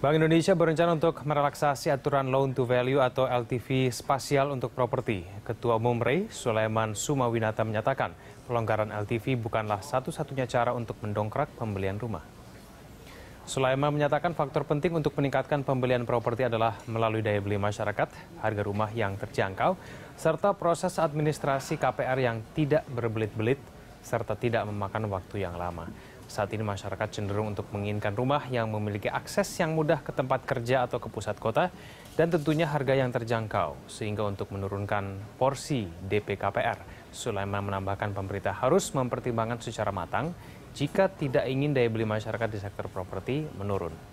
Bank Indonesia berencana untuk merelaksasi aturan loan to value atau LTV spasial untuk properti. Ketua Umum REI, Sulaiman Sumawinata menyatakan, pelonggaran LTV bukanlah satu-satunya cara untuk mendongkrak pembelian rumah. Sulaiman menyatakan faktor penting untuk meningkatkan pembelian properti adalah melalui daya beli masyarakat, harga rumah yang terjangkau, serta proses administrasi KPR yang tidak berbelit-belit serta tidak memakan waktu yang lama. Saat ini masyarakat cenderung untuk menginginkan rumah yang memiliki akses yang mudah ke tempat kerja atau ke pusat kota dan tentunya harga yang terjangkau. Sehingga untuk menurunkan porsi DPKPR, Sulaiman menambahkan pemerintah harus mempertimbangkan secara matang jika tidak ingin daya beli masyarakat di sektor properti menurun.